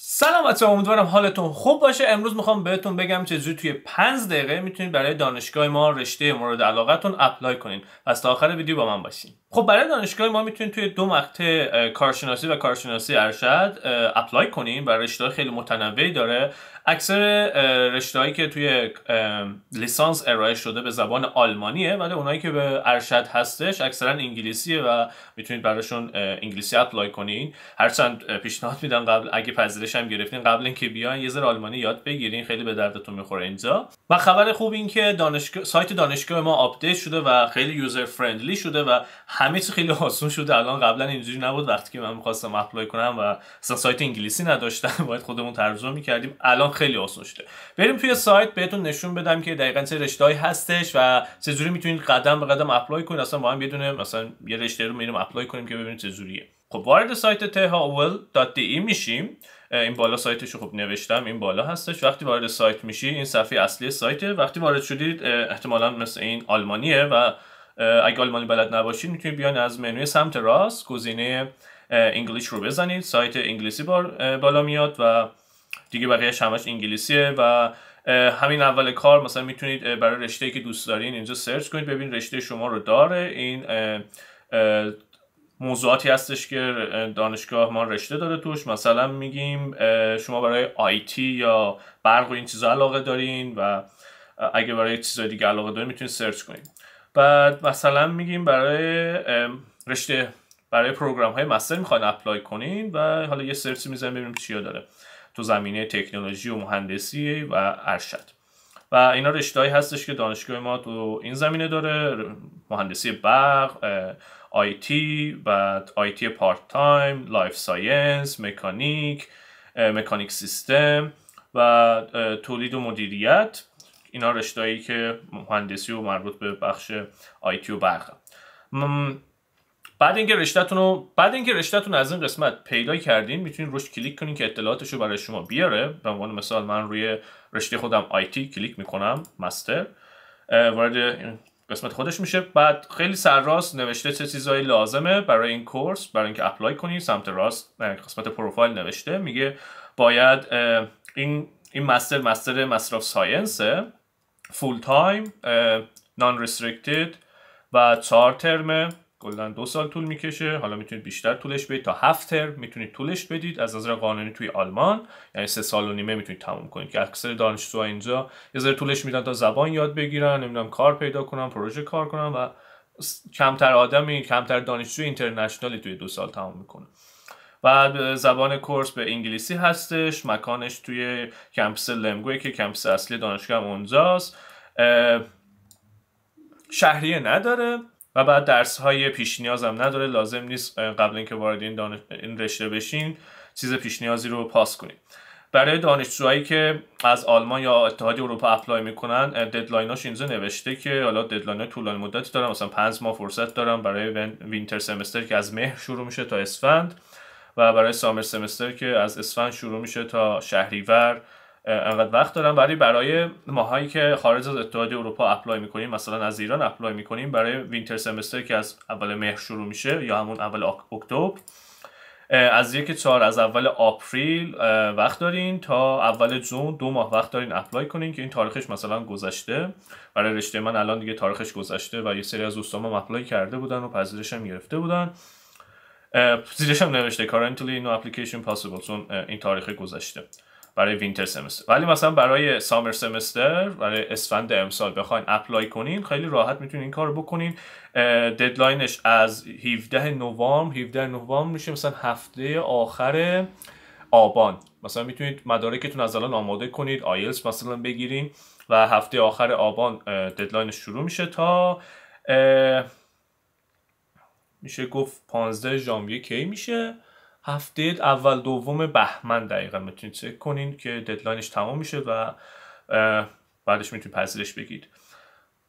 سلام بچه امیدوارم حالتون خوب باشه امروز میخوام بهتون بگم چجوری توی 5 دقیقه میتونید برای دانشگاه ما رشته مورد علاقتون اپلای کنین پس تا آخر ویدیو با من باشین خب برای دانشگاه ما میتونید توی دو مقطع کارشناسی و کارشناسی ارشد اپلای کنیم و رشته خیلی متنوعی داره اکثر رشته که توی لیسانس ارائه شده به زبان آلمانیه ولی اونایی که به ارشد هستش اکثرا انگلیسیه و میتونید براشون انگلیسی اپلای کنین هرچند پیشنهاد میدم قبل اگه پذیرش هم گرفتین قبل اینکه بیاین یه ذره آلمانی یاد بگیرین خیلی به دردتون میخوره اینجا و خبر خوب این که سایت دانشگاه ما آپدیت شده و خیلی یوزر فرندلی شده و همه چی خیلی آسون شده الان قبلا اینجوری نبود وقتی که من میخواستم اپلای کنم و اصلا سایت انگلیسی نداشتم باید خودمون ترجمه میکردیم الان خیلی آسون شده بریم توی سایت بهتون نشون بدم که دقیقا چه رشتههایی هستش و چجوری میتونید قدم به قدم اپلای کنید اصلا با هم یه مثلا یه رشته رو میریم اپلای کنیم که ببینیم چجوریه خب وارد سایت تهاول.de میشیم این بالا سایتش رو خب نوشتم این بالا هستش وقتی وارد سایت میشی این صفحه اصلی سایته وقتی وارد شدید احتمالا مثل این آلمانیه و اگه آلمانی بلد نباشید میتونید بیان از منوی سمت راست گزینه انگلیش رو بزنید سایت انگلیسی بار بالا میاد و دیگه بقیهش همش انگلیسیه و همین اول کار مثلا میتونید برای رشته که دوست دارین اینجا سرچ کنید ببین رشته شما رو داره این موضوعاتی هستش که دانشگاه ما رشته داره توش مثلا میگیم شما برای آیتی یا برق و این چیزا علاقه دارین و اگه برای چیزای دیگه علاقه دارین میتونید سرچ کنید بعد مثلا میگیم برای رشته برای پروگرام های مستر میخواین اپلای کنین و حالا یه سرچ میزنیم ببینیم چیا داره تو زمینه تکنولوژی و مهندسی و ارشد و اینا رشتههایی هستش که دانشگاه ما تو این زمینه داره مهندسی برق آیتی و تی پارت تایم لایف ساینس مکانیک مکانیک سیستم و تولید و مدیریت اینا رشتهایی که مهندسی و مربوط به بخش آیتی و برق بعد اینکه رشتهتون رو بعد اینکه رشتهتون از این قسمت پیدا کردین میتونین روش کلیک کنین که اطلاعاتش رو برای شما بیاره به عنوان مثال من روی رشته خودم آیتی کلیک میکنم مستر وارد قسمت خودش میشه بعد خیلی سرراست نوشته چه چیزهایی لازمه برای این کورس برای اینکه اپلای کنی سمت راست قسمت پروفایل نوشته میگه باید این این مستر مستر مصرف ساینسه فول تایم uh, نان restricted و چهار ترمه کلا دو سال طول میکشه حالا میتونید بیشتر طولش بدید تا هفت ترم میتونید طولش بدید از نظر قانونی توی آلمان یعنی سه سال و نیمه میتونید تموم کنید که اکثر دانشجوها اینجا یه ذره طولش میدن تا زبان یاد بگیرن نمیدونم کار پیدا کنم پروژه کار کنم و کمتر آدمی کمتر دانشجو اینترنشنالی توی دو سال تموم میکنه بعد زبان کورس به انگلیسی هستش مکانش توی کمپس لمگوی که کمپس اصلی دانشگاه اونجاست شهریه نداره و بعد درس های پیش نیاز هم نداره لازم نیست قبل اینکه وارد این, این رشته بشین چیز پیش نیازی رو پاس کنید. برای دانشجوهایی که از آلمان یا اتحادیه اروپا اپلای میکنن ددلایناش اینجا نوشته که حالا ددلاین طولانی مدتی دارم، مثلا 5 ماه فرصت دارم برای وینتر سمستر که از مهر شروع میشه تا اسفند و برای سامر سمستر که از اسفند شروع میشه تا شهریور انقدر وقت دارم برای برای ماهایی که خارج از اتحادیه اروپا اپلای میکنیم مثلا از ایران اپلای میکنیم برای وینتر سمستر که از اول مه شروع میشه یا همون اول اکتبر از یک چهار از اول آپریل وقت دارین تا اول جون دو ماه وقت دارین اپلای کنین که این تاریخش مثلا گذشته برای رشته من الان دیگه تاریخش گذشته و یه سری از دوستانم اپلای کرده بودن و پذیرش هم گرفته بودن زیرش هم نوشته currently no application possible چون این تاریخ گذشته برای وینتر سمستر ولی مثلا برای سامر سمستر برای اسفند امسال بخواین اپلای کنین خیلی راحت میتونین این کار بکنین ددلاینش از 17 نوامبر 17 نوامبر میشه مثلا هفته آخر آبان مثلا میتونید مدارکتون از الان آماده کنید آیلز مثلا بگیرین و هفته آخر آبان ددلاینش شروع میشه تا میشه گفت 15 ژانویه کی میشه هفته اول دوم بهمن دقیقا میتونید چک کنین که ددلاینش تمام میشه و بعدش میتونید پذیرش بگید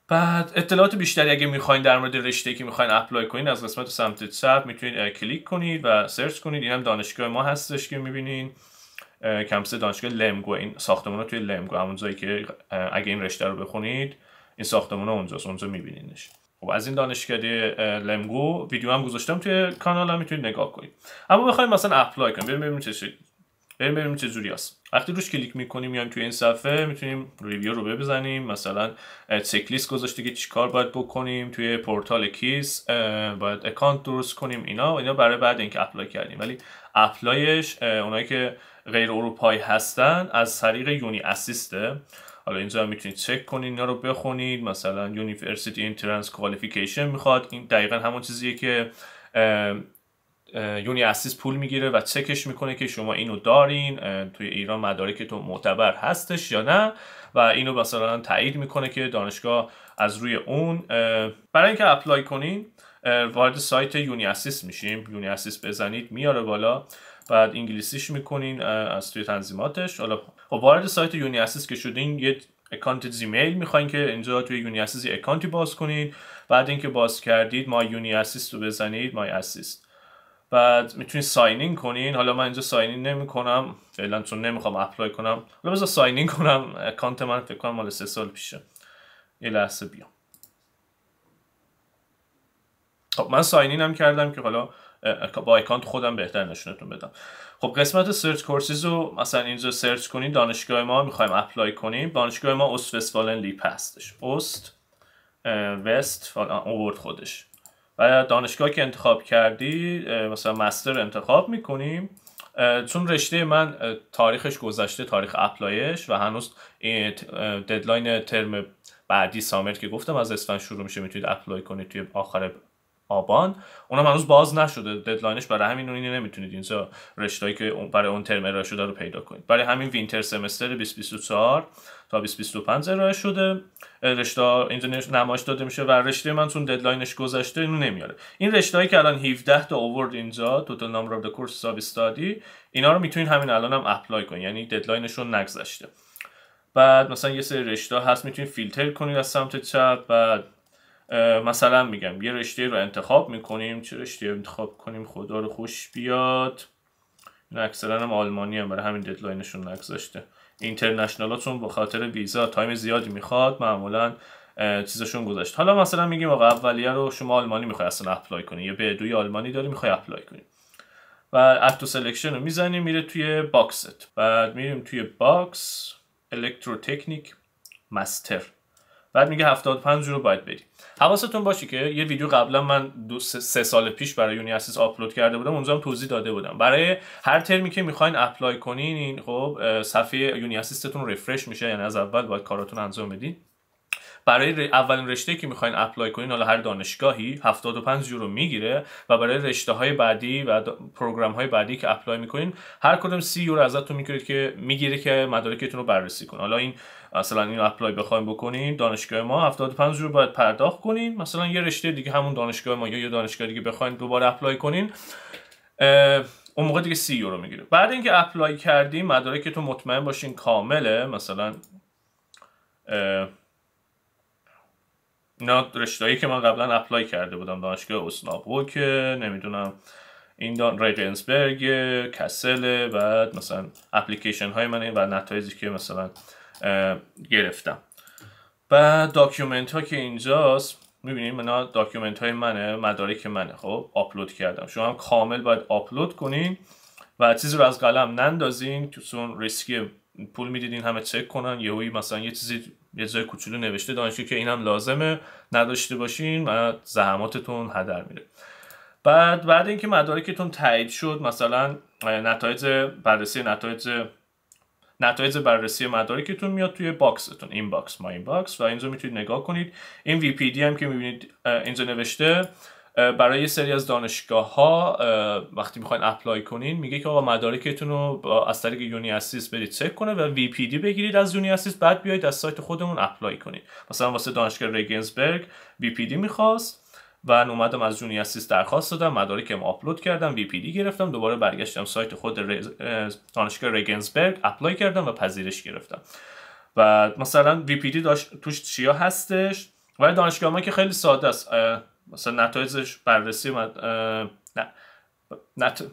بعد اطلاعات بیشتری اگه میخواین در مورد رشته که میخواین اپلای کنین از قسمت سمت چپ میتونید کلیک کنید و سرچ کنید این هم دانشگاه ما هستش که میبینین کمپس دانشگاه لمگو این ساختمون رو توی لمگو همون جایی که اگه این رشته رو بخونید این ساختمون اونجاست اونجا میبینینش خب از این دانشکده لمگو ویدیو هم گذاشتم توی کانال هم میتونید نگاه کنید اما بخوایم مثلا اپلای کنیم بریم ببینیم چه بریم ببینیم چه جوری هست وقتی روش کلیک میکنیم میایم توی این صفحه میتونیم ریویو رو بزنیم مثلا چکلیست گذاشته که چیکار باید بکنیم توی پورتال کیس باید اکانت درست کنیم اینا اینا برای بعد اینکه اپلای کردیم ولی اپلایش اونایی که غیر اروپایی هستن از طریق یونی اسیسته حالا اینجا هم میتونید چک کنید اینا رو بخونید مثلا یونیورسیتی اینترنس کوالیفیکیشن میخواد این دقیقا همون چیزیه که یونی اسیس پول میگیره و چکش میکنه که شما اینو دارین توی ایران تو معتبر هستش یا نه و اینو مثلا تایید میکنه که دانشگاه از روی اون برای اینکه اپلای کنین وارد سایت یونی اسیس میشیم یونی اسیس بزنید میاره بالا بعد انگلیسیش میکنین از توی تنظیماتش حالا خب وارد سایت یونی اسیس که شدین یه اکانت جیمیل میخواین که اینجا توی یونی اسیس یه اکانتی باز کنید بعد اینکه باز کردید ما یونی اسیس رو بزنید مای اسیس بعد میتونید ساینین کنین حالا من اینجا ساینین نمیکنم فعلا چون نمیخوام اپلای کنم حالا بذار ساینین کنم اکانت من فکر کنم مال سه سال پیشه یه لحظه بیام خب من ساینین هم کردم که حالا با اکانت خودم بهتر نشونتون بدم خب قسمت سرچ کورسیز رو مثلا اینجا سرچ کنین دانشگاه ما میخوایم اپلای کنیم دانشگاه ما اوست وستفالن لیپ هستش اوست وست اوورد خودش و دانشگاه که انتخاب کردی مثلا مستر انتخاب میکنیم چون رشته من تاریخش گذشته تاریخ اپلایش و هنوز ددلاین ترم بعدی سامر که گفتم از اسفن شروع میشه میتونید اپلای کنید توی آخر آبان اونم هنوز باز نشده ددلاینش برای همین اینو نمیتونید اینجا رشتهایی که برای اون ترم ارائه شده رو پیدا کنید برای همین وینتر سمستر 2024 تا 2025 ارائه شده رشته اینجا نمایش داده میشه و رشته من چون ددلاینش گذشته اینو نمیاره این رشتهایی که الان 17 تا اوورد اینجا توتال نامبر اف کورس ساب استادی اینا رو میتونید همین الان هم اپلای کنید یعنی ددلاینشون نگذشته بعد مثلا یه سری رشته هست میتونید فیلتر کنید از سمت چپ بعد مثلا میگم یه رشته رو انتخاب میکنیم چه رشته انتخاب کنیم خدا رو خوش بیاد این اکثرا هم آلمانی هم برای همین ددلاینشون نگذاشته اینترنشنالاتون به خاطر ویزا تایم زیادی میخواد معمولا چیزشون گذاشت حالا مثلا میگیم آقا اولیه رو شما آلمانی میخوای اصلا اپلای کنی یه به دوی آلمانی داری میخوای اپلای کنی و اتو سلکشن رو میزنیم میره توی باکست بعد میریم توی باکس الکتروتکنیک مستر بعد میگه 75 یورو باید بدی حواستون باشه که یه ویدیو قبلا من دو سه سال پیش برای اسیس آپلود کرده بودم اونجا هم توضیح داده بودم برای هر ترمی که میخواین اپلای کنین این خب صفحه اسیستتون رفرش میشه یعنی از اول باید کاراتون انجام بدین برای اولین رشته که میخواین اپلای کنین حالا هر دانشگاهی 75 یورو میگیره و برای رشته های بعدی و پروگرام های بعدی که اپلای میکنین هر کدوم 30 یورو ازتون میگیره که میگیره که مدارکتون رو بررسی کن حالا این مثلا این اپلای بخوایم بکنین دانشگاه ما 75 یورو باید پرداخت کنین مثلا یه رشته دیگه همون دانشگاه ما یا یه دانشگاه دیگه بخواین دوباره اپلای کنین اون موقع دیگه 30 یورو میگیره بعد اینکه اپلای کردیم، مدارکتون مطمئن باشین کامله مثلا اینا رشتهایی که من قبلا اپلای کرده بودم دانشگاه اسنابو که نمیدونم این دان ریگنسبرگ کسل و مثلا اپلیکیشن های من و نتایجی که مثلا گرفتم و داکیومنت ها که اینجاست میبینید اینا داکیومنت های منه مدارک منه خب آپلود کردم شما هم کامل باید آپلود کنین و چیزی رو از قلم نندازین تو ریسکی پول میدیدین همه چک کنن یهویی مثلا یه چیزی یه جای کوچولو نوشته دانشجو که هم لازمه نداشته باشین و زحماتتون هدر میره بعد بعد اینکه مدارکتون تایید شد مثلا نتایج بررسی نتایج نتایج بررسی مدارکتون میاد توی باکستون این باکس ما این باکس و اینجا میتونید نگاه کنید این وی پی دی هم که میبینید اینجا نوشته برای یه سری از دانشگاه ها وقتی میخواین اپلای کنین میگه که آقا مدارکتون رو از طریق یونی اسیس برید چک کنه و وی پی دی بگیرید از یونی اسیس بعد بیاید از سایت خودمون اپلای کنید مثلا واسه دانشگاه ریگنزبرگ وی پی دی میخواست و اومدم از یونی اسیس درخواست دادم مدارکم آپلود کردم وی پی دی گرفتم دوباره برگشتم سایت خود دانشگاه ریگنزبرگ اپلای کردم و پذیرش گرفتم و مثلا وی پی دی توش چیا هستش و دانشگاه ما که خیلی ساده است مثلا نتایجش بررسی مد... نت...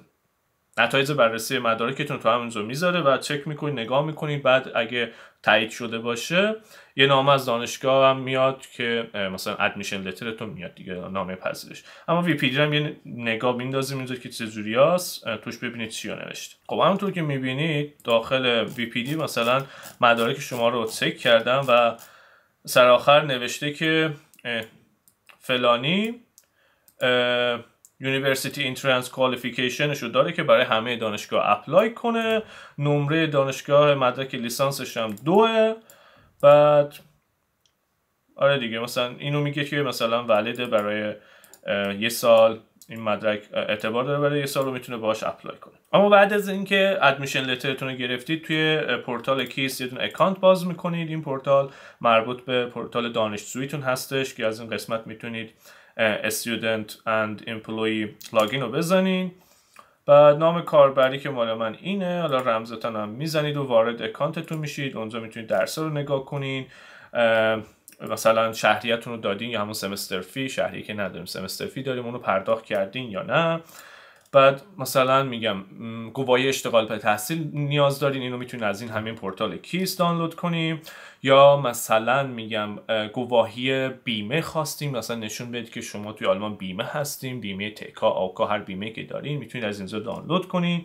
نتایج بررسی مدارکتون تو همونجا میذاره و چک میکنید نگاه میکنید بعد اگه تایید شده باشه یه نامه از دانشگاه هم میاد که مثلا ادمیشن لترتون میاد دیگه نامه پذیرش اما وی پی هم یه نگاه میندازیم اینجا که چه توش ببینید چی نوشته خب همونطور که میبینید داخل وی پی دی مثلا مدارک شما رو چک کردم و سر آخر نوشته که فلانی یونیورسیتی اینترنس کوالیفیکیشنش رو داره که برای همه دانشگاه اپلای کنه نمره دانشگاه مدرک لیسانسش هم دوه بعد آره دیگه مثلا اینو میگه که مثلا ولده برای یه سال این مدرک اعتبار داره برای یه سال رو میتونه باهاش اپلای کنه اما بعد از اینکه ادمیشن لترتون رو گرفتید توی پورتال کیس یه دونه اکانت باز میکنید این پورتال مربوط به پورتال دانشجوییتون هستش که از این قسمت میتونید student and employee لاگین رو بزنید بعد نام کاربری که مال من اینه حالا رمزتان هم میزنید و وارد اکانتتون میشید اونجا میتونید درس رو نگاه کنین مثلا شهریتون رو دادین یا همون سمستر فی شهریه که نداریم سمستر فی داریم اونو پرداخت کردین یا نه بعد مثلا میگم گواهی اشتغال به تحصیل نیاز دارین اینو میتونین از این همین پورتال کیس دانلود کنیم یا مثلا میگم گواهی بیمه خواستیم مثلا نشون بدید که شما توی آلمان بیمه هستیم بیمه تکا آوکا هر بیمه که دارین میتونید از اینجا دانلود کنین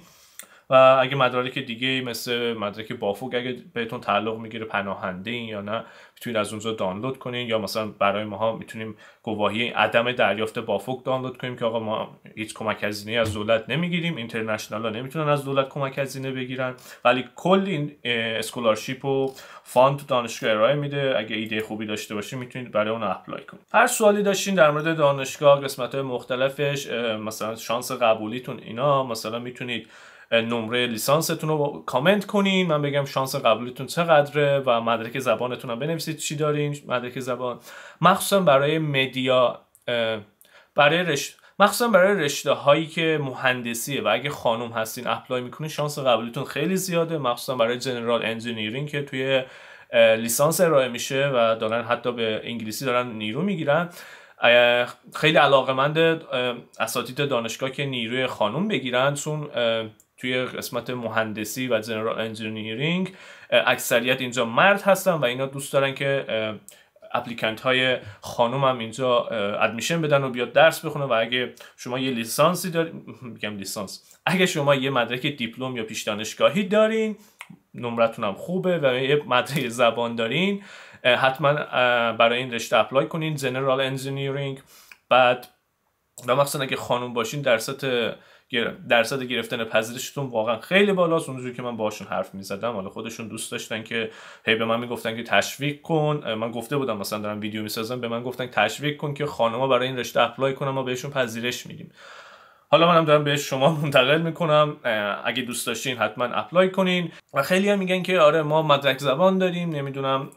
و اگه مدارک دیگه مثل مدرک بافوگ اگه بهتون تعلق میگیره پناهنده این یا نه میتونید از اونجا دانلود کنین یا مثلا برای ماها میتونیم گواهی عدم دریافت بافوگ دانلود کنیم که آقا ما هیچ کمک هزینه از دولت نمیگیریم اینترنشنال ها نمیتونن از دولت کمک هزینه بگیرن ولی کل این اسکولارشیپ و فاند دانشگاه ارائه میده اگه ایده خوبی داشته باشین میتونید برای اون اپلای کنید هر سوالی داشتین در مورد دانشگاه قسمت های مختلفش مثلا شانس قبولیتون اینا مثلا میتونید نمره لیسانستون رو کامنت کنین من بگم شانس قبولتون چقدره و مدرک زبانتون هم بنویسید چی دارین مدرک زبان مخصوصا برای مدیا برای رش... مخصوصا برای رشته هایی که مهندسیه و اگه خانم هستین اپلای میکنین شانس قبولیتون خیلی زیاده مخصوصا برای جنرال انجینیرینگ که توی لیسانس ارائه میشه و دارن حتی به انگلیسی دارن نیرو میگیرن خیلی علاقمند اساتید دانشگاه که نیروی خانم بگیرن چون توی قسمت مهندسی و جنرال انجینیرینگ اکثریت اینجا مرد هستن و اینا دوست دارن که اپلیکنت های خانوم هم اینجا ادمیشن بدن و بیاد درس بخونه و اگه شما یه لیسانسی دارین میگم لیسانس اگه شما یه مدرک دیپلم یا پیش دانشگاهی دارین نمرتون هم خوبه و یه مدرک زبان دارین حتما برای این رشته اپلای کنین جنرال انجینیرینگ بعد و مخصوصا اگه خانم باشین در درصد گرفتن پذیرشتون واقعا خیلی بالاست اونجوری که من باشون حرف میزدم حالا خودشون دوست داشتن که هی به من میگفتن که تشویق کن من گفته بودم مثلا دارم ویدیو میسازم به من گفتن تشویق کن که خانما برای این رشته اپلای کنم ما بهشون پذیرش میدیم حالا منم دارم به شما منتقل میکنم اگه دوست داشتین حتما اپلای کنین و خیلی هم میگن که آره ما مدرک زبان داریم نمیدونم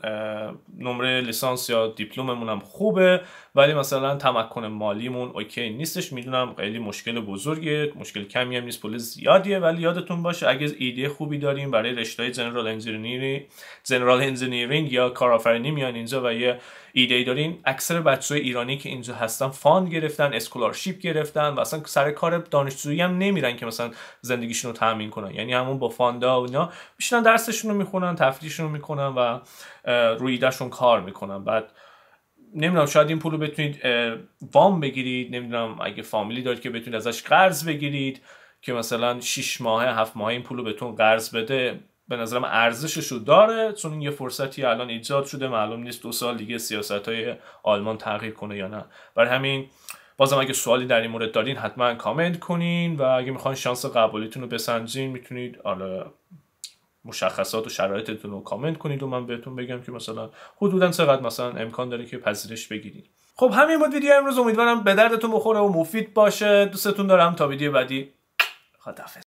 نمره لیسانس یا دیپلممون هم خوبه ولی مثلا تمکن مالیمون اوکی نیستش میدونم خیلی مشکل بزرگیه مشکل کمی هم نیست پول زیادیه ولی یادتون باشه اگه ایده خوبی داریم برای رشته جنرال انجینیرینگ جنرال انجینیرینگ یا کارآفرینی میان اینجا و یه ایده دارین اکثر بچه ایرانی که اینجا هستن فاند گرفتن اسکولارشیپ گرفتن و اصلا سر کار دانشجویی هم نمیرن که مثلا زندگیشون رو تامین کنن یعنی همون با فاندا و اینا درسشون رو میخونن تفریحشون رو میکنن و روی کار میکنن بعد نمیدونم شاید این پول رو بتونید وام بگیرید نمیدونم اگه فامیلی دارید که بتونید ازش قرض بگیرید که مثلا 6 ماه هفت ماه این پول رو بهتون قرض بده به نظرم ارزشش رو داره چون این یه فرصتی الان ایجاد شده معلوم نیست دو سال دیگه سیاست های آلمان تغییر کنه یا نه برای همین بازم اگه سوالی در این مورد دارین حتما کامنت کنین و اگه میخواین شانس قبولیتون رو بسنجین میتونید آره، مشخصات و شرایطتون رو کامنت کنید و من بهتون بگم که مثلا حدودا چقدر مثلا امکان داره که پذیرش بگیرید خب همین بود ویدیو امروز امیدوارم به دردتون بخوره و مفید باشه دوستتون دارم تا ویدیو بعدی خداحافظ